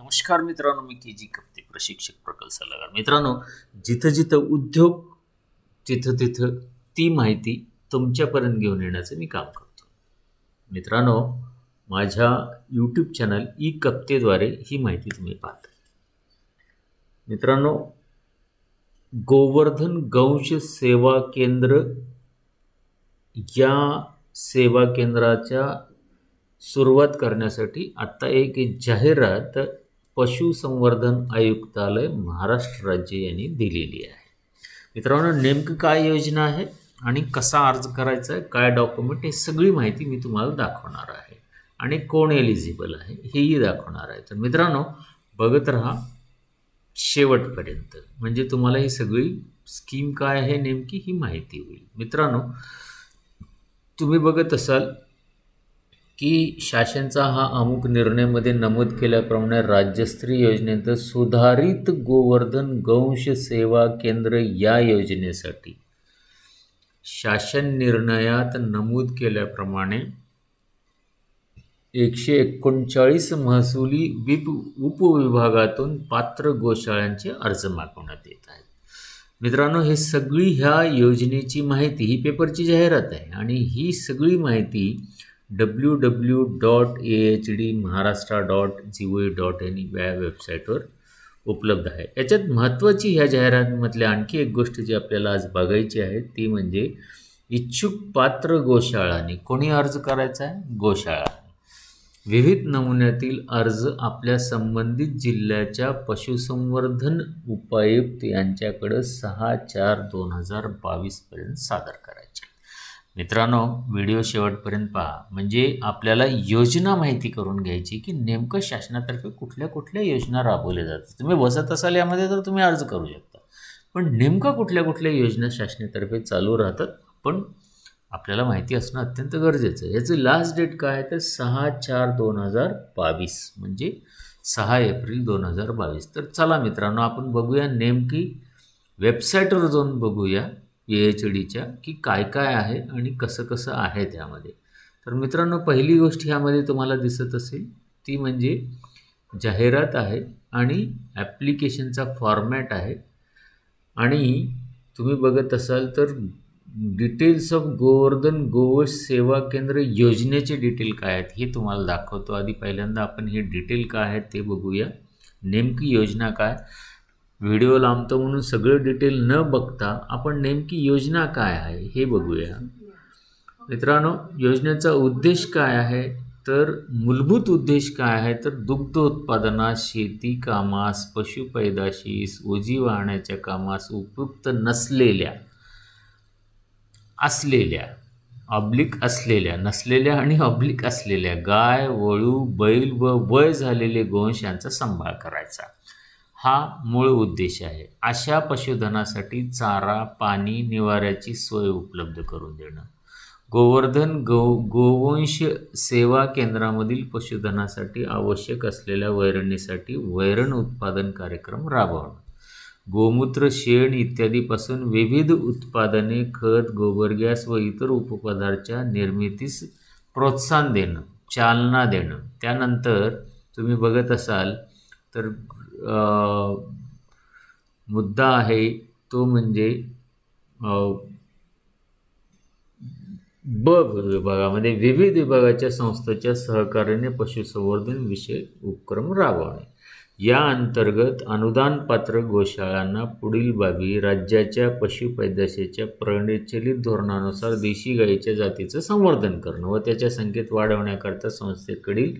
नमस्कार मित्रांनो मी के जी कप्ते प्रशिक्षक प्रकल्प सल्लागार मित्रांनो जिथं जिथं उद्योग तिथं तिथं ती माहिती तुमच्यापर्यंत घेऊन येण्याचं मी काम करतो मित्रांनो माझ्या यूट्यूब चॅनल ई कप्तेद्वारे ही माहिती तुम्ही पाहता मित्रांनो गोवर्धन गंश सेवा केंद्र या सेवा केंद्राच्या सुरुवात करण्यासाठी आत्ता एक जाहिरात पशुसंवर्धन आयुक्तालय महाराष्ट्र राज्य यांनी दिलेली आहे मित्रांनो नेमकं काय योजना आहे आणि कसा अर्ज करायचा आहे काय डॉक्युमेंट हे सगळी माहिती मी तुम्हाला दाखवणार आहे आणि कोण एलिजिबल आहे हेही दाखवणार आहे तर मित्रांनो बघत राहा शेवटपर्यंत म्हणजे तुम्हाला ही सगळी स्कीम काय आहे नेमकी ही माहिती होईल मित्रांनो तुम्ही बघत असाल की शासनचा हा अमुक निर्णयमध्ये नमूद केल्याप्रमाणे राज्यस्तरीय योजनेत सुधारित गोवर्धन गौंश सेवा केंद्र या योजनेसाठी शासन निर्णयात नमूद केल्याप्रमाणे एकशे एकोणचाळीस महसुली विप उपविभागातून पात्र गोशाळांचे अर्ज मागवण्यात येत आहेत मित्रांनो हे सगळी ह्या योजनेची माहिती ही पेपरची जाहिरात आहे आणि ही सगळी माहिती W W dot A H D Maharashtra dot G O dot N या वेबसाईटवर उपलब्ध आहे याच्यात महत्त्वाची ह्या जाहिरातीमधल्या आणखी एक गोष्ट जी आपल्याला आज बघायची आहे ती म्हणजे इच्छुक पात्र गोशाळाने कोणी अर्ज करायचा आहे गोशाळा विविध नमुन्यातील अर्ज आपल्या संबंधित जिल्ह्याच्या पशुसंवर्धन उपायुक्त यांच्याकडं सहा चार दोन हजार बावीसपर्यंत सादर करायचे मित्रांनो व्हिडिओ शेवटपर्यंत पहा म्हणजे आपल्याला योजना माहिती करून घ्यायची की नेमकं शासनातर्फे कुठल्या कुठल्या योजना राबवल्या जातात तुम्ही बसत असाल यामध्ये तर तुम्ही अर्ज करू शकता पण नेमकं कुठल्या कुठल्या योजना शासनातर्फे चालू राहतात पण आपल्याला माहिती असणं अत्यंत गरजेचं आहे याचं लास्ट डेट काय तर सहा चार दोन हजार बावीस म्हणजे सहा एप्रिल दोन हजार बावीस तर चला मित्रांनो आपण बघूया नेमकी वेबसाईटवर जाऊन बघूया पी एच डीच्या की काय काय आहे आणि कसं कसं आहे त्यामध्ये तर मित्रांनो पहिली गोष्ट ह्यामध्ये तुम्हाला दिसत असेल ती म्हणजे जाहिरात आहे आणि ॲप्लिकेशनचा फॉर्मॅट आहे आणि तुम्ही बघत असाल तर डिटेल्स ऑफ गोवर्धन गोवश सेवा केंद्र योजनेचे डिटेल काय आहेत हे तुम्हाला दाखवतो आधी पहिल्यांदा आपण हे डिटेल काय आहेत ते बघूया नेमकी योजना काय व्हिडिओ लांबतो म्हणून सगळं डिटेल न बघता आपण नेमकी योजना काय आहे हे बघूया मित्रांनो योजनेचा उद्देश काय आहे तर मूलभूत उद्देश काय आहे तर दुग्ध उत्पादनास शेती कामास पशुपैदाशीस ओजी वाहण्याच्या कामास उपयुक्त नसलेल्या असलेल्या ऑब्लिक असलेल्या नसलेल्या आणि ऑब्लिक असलेल्या गाय वळू बैल व वय झालेले गोंश यांचा सांभाळ करायचा हा मूळ उद्देश आहे अशा पशुधनासाठी चारा पाणी निवाऱ्याची सोय उपलब्ध करून देणं गोवर्धन गौ गोवंश सेवा केंद्रामधील पशुधनासाठी आवश्यक असलेल्या वैरणीसाठी वैरण उत्पादन कार्यक्रम राबवणं गोमूत्र शेण इत्यादीपासून विविध उत्पादने खत गोबर गॅस व इतर उपपदार्थाच्या निर्मितीस प्रोत्साहन देणं चालना देणं त्यानंतर तुम्ही बघत असाल तर मुद्दा आहे तो म्हणजे ब विभागामध्ये विविध विभागाच्या संस्थेच्या सहकार्याने पशुसंवर्धन विषयक उपक्रम राबवणे या अंतर्गत अनुदानपात्र गोशाळांना पुढील बाबी राज्याच्या पशुपैदाशाच्या प्रचलित धोरणानुसार देशी गाईच्या जातीचं संवर्धन करणं व त्याच्या संख्येत वाढवण्याकरता संस्थेकडील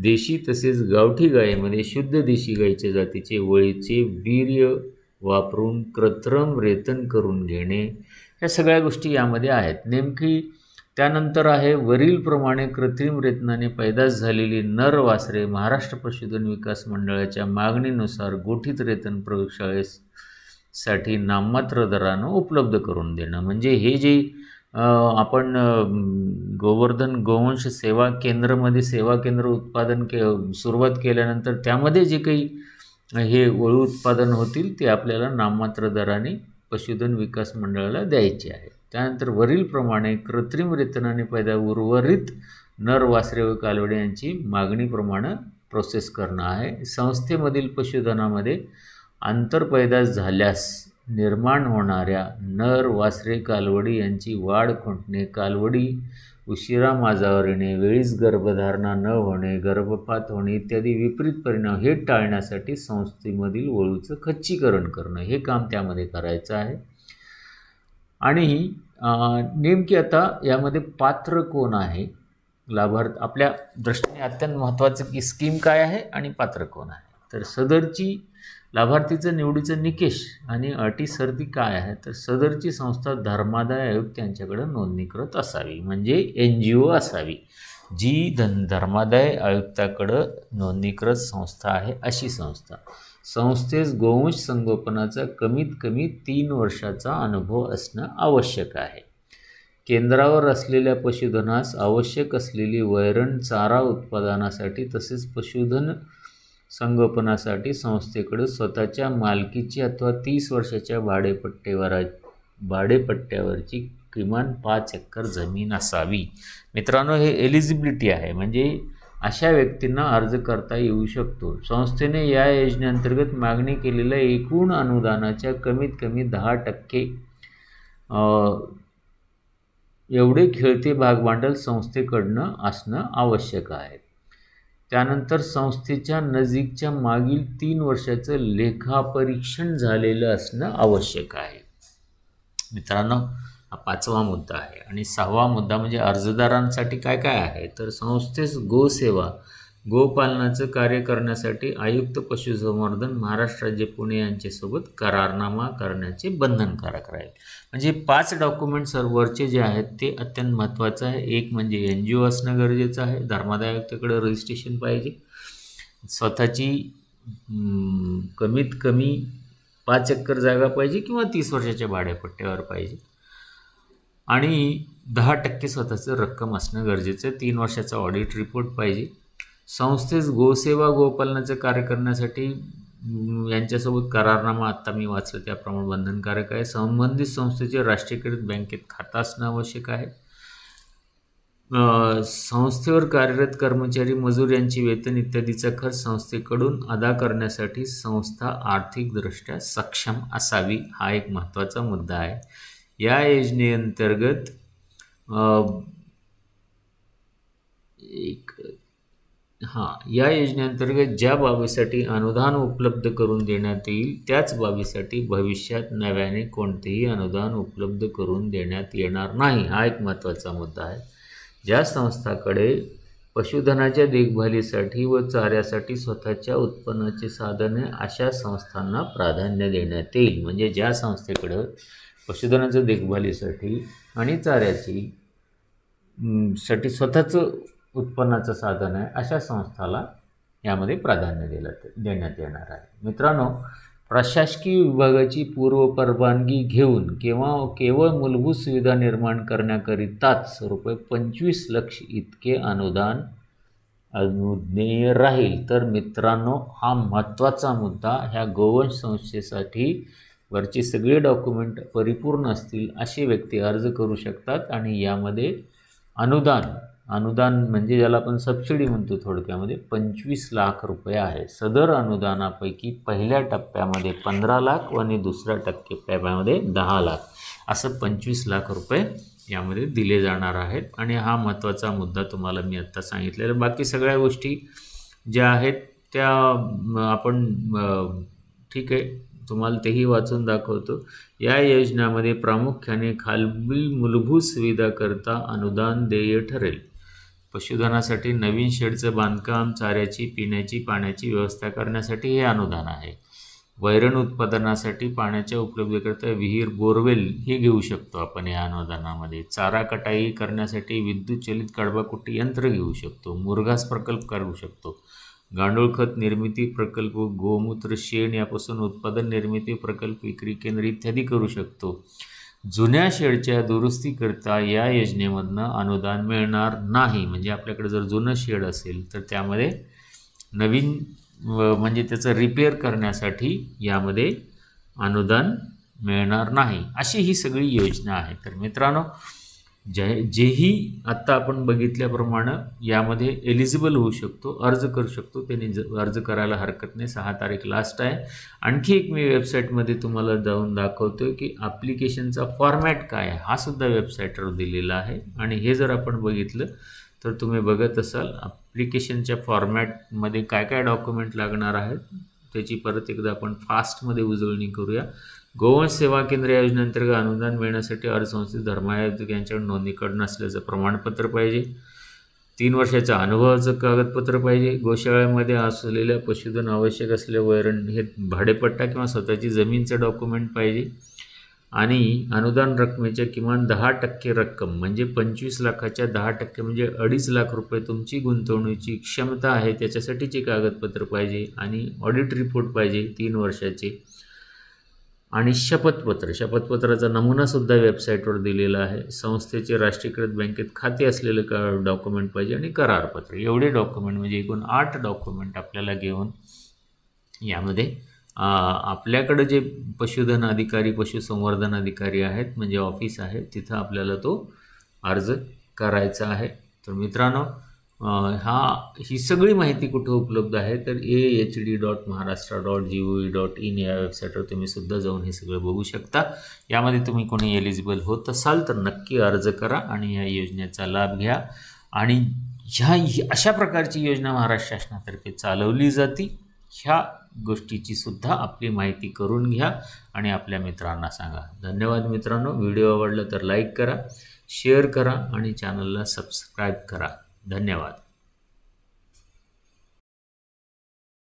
देशी तसेच गावठी गायीमध्ये शुद्ध देशी गायीच्या जातीचे वळीचे वीर्य वापरून कृत्रिम रेतन करून घेणे या सगळ्या गोष्टी यामध्ये आहेत नेमकी त्यानंतर आहे वरीलप्रमाणे कृत्रिम रेतनाने पैदास झालेली नर वासरे महाराष्ट्र पशुधन विकास मंडळाच्या मागणीनुसार गोठीत रेतन प्रयोगशाळेसाठी नाममात्र दरानं उपलब्ध करून देणं म्हणजे हे जे आपण गोवर्धन गोवंश सेवा केंद्रामध्ये सेवा केंद्र उत्पादन के सुरुवात केल्यानंतर त्यामध्ये जे काही हे वळू उत्पादन होतील ते आपल्याला नाममात्र दराने पशुधन विकास मंडळाला द्यायचे आहे त्यानंतर वरीलप्रमाणे कृत्रिम रेतनाने पैदा उर्वरित नर वासरे व कालवडे यांची मागणीप्रमाणे प्रोसेस करणं आहे संस्थेमधील पशुधनामध्ये आंतरपैदास झाल्यास निर्माण होणाऱ्या नर वासरे कालवडी यांची वाढ खुंटणे कालवडी उशिरा माजावर येणे वेळीच गर्भधारणा न होणे गर्भपात होणे इत्यादी विपरीत परिणाम हे टाळण्यासाठी संस्थेमधील वळूचं खच्चीकरण करणं हे काम त्यामध्ये करायचं आहे आणि नेमकी आता यामध्ये पात्र कोण आहे लाभार्थ आपल्या दृष्टीने अत्यंत महत्त्वाचं की स्कीम काय आहे आणि पात्र कोण आहे तर सदरची लाभार्थीचं निवडीचं निकेश आणि अटी सर्दी काय आहे तर सदरची संस्था धर्मादाय आयोग यांच्याकडं नोंदणीकृत असावी म्हणजे एन जी ओ असावी जी धन धर्मादाय आयुक्ताकडं नोंदणीकृत संस्था आहे अशी संस्था संस्थेस गोवंश संगोपनाचा कमीत कमी तीन वर्षाचा अनुभव असणं आवश्यक आहे केंद्रावर असलेल्या पशुधनास आवश्यक असलेली वैरण चारा उत्पादनासाठी तसेच पशुधन संगोपनासाठी संस्थेकडे स्वतःच्या मालकीची अथवा तीस वर्षाच्या भाडेपट्टेवर भाडेपट्ट्यावरची किमान पाच एकर जमीन असावी मित्रांनो हे एलिजिबिलिटी आहे म्हणजे अशा व्यक्तींना अर्ज करता येऊ शकतो संस्थेने या योजनेअंतर्गत मागणी केलेल्या एकूण अनुदानाच्या कमीत कमी दहा टक्के एवढे खेळते भागभांडल संस्थेकडनं असणं आवश्यक आहे त्यानंतर संस्थेच्या नजीकच्या मागील तीन वर्षाचं लेखापरीक्षण झालेलं असणं आवश्यक आहे मित्रांनो हा पाचवा मुद्दा आहे आणि सहावा मुद्दा म्हणजे अर्जदारांसाठी काय काय आहे तर संस्थेस गोसेवा गोपालनाचं कार्य करण्यासाठी आयुक्त पशुसंवर्धन महाराष्ट्र राज्य पुणे यांच्यासोबत करारनामा करण्याचे बंधनकारक राहील म्हणजे पाच डॉक्युमेंट सर्व्हरचे जे आहेत ते अत्यंत महत्त्वाचं आहे एक म्हणजे एन जी ओ असणं गरजेचं आहे धर्मादाय रजिस्ट्रेशन पाहिजे स्वतःची कमीत कमी पाच एकर जागा पाहिजे किंवा तीस वर्षाच्या भाड्यापट्ट्यावर पाहिजे आणि दहा टक्के स्वतःचं रक्कम असणं गरजेचं आहे तीन वर्षाचा ऑडिट रिपोर्ट पाहिजे संस्थेस गोसेवा गोपालनाचे कार्य करण्यासाठी यांच्यासोबत करारनामा आत्ता मी वाचलं त्याप्रमाणे बंधनकारक आहे संबंधित संस्थेचे राष्ट्रीयकृत बँकेत खातं असणं आवश्यक आहे संस्थेवर कार्यरत कर्मचारी मजूर यांची वेतन इत्यादीचा खर्च संस्थेकडून अदा करण्यासाठी संस्था आर्थिकदृष्ट्या सक्षम असावी हा एक महत्त्वाचा मुद्दा आहे या योजनेअंतर्गत एक हां या योजनेअंतर्गत ज्या बाबीसाठी अनुदान उपलब्ध करून देण्यात येईल त्याच बाबीसाठी भविष्यात नव्याने कोणतेही अनुदान उपलब्ध करून देण्यात येणार नाही हा एक महत्त्वाचा मुद्दा आहे ज्या संस्थाकडे पशुधनाच्या देखभालीसाठी व चाऱ्यासाठी स्वतःच्या उत्पन्नाची साधने अशा संस्थांना प्राधान्य देण्यात येईल म्हणजे ज्या संस्थेकडं पशुधनाच्या देखभालीसाठी आणि चाऱ्याची साठी स्वतःचं उत्पन्नाचं साधन आहे अशा संस्थाला यामध्ये प्राधान्य दिलं देण्यात येणार आहे मित्रांनो प्रशासकीय विभागाची पूर्व परवानगी घेऊन किंवा केवळ मूलभूत सुविधा निर्माण करण्याकरिताच रुपये पंचवीस लक्ष इतके अनुदान अनुज्ञेय राहील तर मित्रांनो हा महत्त्वाचा मुद्दा ह्या गोवंश संस्थेसाठी वरचे सगळे डॉक्युमेंट परिपूर्ण असतील असे व्यक्ती अर्ज करू शकतात आणि यामध्ये अनुदान अनुदान म्हणजे ज्याला आपण सबसिडी म्हणतो थोडक्यामध्ये पंचवीस लाख रुपये आहे सदर अनुदानापैकी पहिल्या टप्प्यामध्ये पंधरा लाख आणि दुसऱ्या टक्के टप्प्यामध्ये दहा लाख असं पंचवीस लाख रुपये यामध्ये दिले जाणार आहेत आणि हा महत्त्वाचा मुद्दा तुम्हाला मी आत्ता सांगितलेला बाकी सगळ्या गोष्टी ज्या आहेत त्या आपण ठीक आहे तुम्हाला तेही वाचून दाखवतो या योजनेमध्ये प्रामुख्याने खालबील मूलभूत सुविधाकरता अनुदान देय ठरेल पशुधनासाठी नवीन शेडचं बांधकाम चाऱ्याची पिण्याची पाण्याची व्यवस्था करण्यासाठी हे अनुदान आहे वैरण उत्पादनासाठी पाण्याच्या उपलब्धकरता विहीर बोरवेल हे घेऊ शकतो आपण या अनुदानामध्ये चारा कटाई करण्यासाठी विद्युत चलित कडबाकुटी यंत्र घेऊ शकतो मुरघास प्रकल्प करू शकतो गांडूळ खत निर्मिती प्रकल्प गोमूत्र शेण यापासून उत्पादन निर्मिती प्रकल्प विक्री केंद्र इत्यादी करू शकतो जुन्या शेडच्या दुरुस्तीकरता या योजनेमधनं अनुदान मिळणार नाही म्हणजे आपल्याकडे जर जुनं शेड असेल तर त्यामध्ये नवीन म्हणजे त्याचं रिपेअर करण्यासाठी यामध्ये अनुदान मिळणार नाही अशी ही सगळी योजना आहे तर मित्रांनो जे जेही आत्ता आपण बघितल्याप्रमाणे यामध्ये एलिजिबल होऊ शकतो अर्ज करू शकतो त्यांनी ज अर्ज करायला हरकत नाही सहा तारीख लास्ट आहे आणखी एक मी वेबसाईटमध्ये तुम्हाला जाऊन दाखवतो की ॲप्लिकेशनचा फॉर्मॅट काय आहे हा सुद्धा वेबसाईटवर दिलेला आहे आणि हे जर आपण बघितलं तर तुम्ही बघत असाल ॲप्लिकेशनच्या फॉर्मॅटमध्ये काय काय डॉक्युमेंट लागणार आहेत त्याची परत एकदा आपण फास्टमध्ये उजळणी करूया गोवंश सेवा केंद्र योजनेअंतर्गत अनुदान मिळण्यासाठी अर्थसंस्थेत धर्मायोजक यांच्याकडे नोंदणीकरण असल्याचं प्रमाणपत्र पाहिजे तीन वर्षाचा अनुभवाचं कागदपत्र पाहिजे गोशाळ्यामध्ये असलेल्या पशुधन आवश्यक असलेले वैरण हे भाडेपट्टा किंवा स्वतःची जमीनचं डॉक्युमेंट पाहिजे आणि अनुदान रकमेच्या किमान दहा टक्के रक्कम म्हणजे पंचवीस लाखाच्या दहा टक्के म्हणजे अडीच लाख रुपये तुमची गुंतवणुकीची क्षमता आहे त्याच्यासाठीचे कागदपत्र पाहिजे आणि ऑडिट रिपोर्ट पाहिजे तीन वर्षाचे आणि शपथपत्र शपथपत्राचा नमुनासुद्धा वेबसाईटवर दिलेला आहे संस्थेचे राष्ट्रीयकृत बँकेत खाते असलेले का डॉक्युमेंट पाहिजे आणि करारपत्र एवढे डॉक्युमेंट म्हणजे एकूण आठ डॉक्युमेंट आपल्याला घेऊन यामध्ये आपल्याकडं जे पशुधन अधिकारी पशुसंवर्धन अधिकारी आहेत म्हणजे ऑफिस आहे तिथं आपल्याला तो अर्ज करायचा आहे तर मित्रांनो हा ही सगळी माहिती कुठं उपलब्ध आहे तर A H D dot Maharashtra dot G O dot in या वेबसाईटवर तुम्ही सुद्धा जाऊन हे सगळं बघू शकता यामध्ये तुम्ही कोणी एलिजिबल होत असाल तर नक्की अर्ज करा आणि या योजनेचा लाभ घ्या आणि ह्या अशा प्रकारची योजना महाराष्ट्र शासनातर्फे चालवली जाती ह्या गोष्टीची सुद्धा आपली माहिती करून घ्या आणि आपल्या मित्रांना सांगा धन्यवाद मित्रांनो व्हिडिओ आवडला तर लाईक करा शेअर करा आणि चॅनलला सबस्क्राईब करा धन्यवाद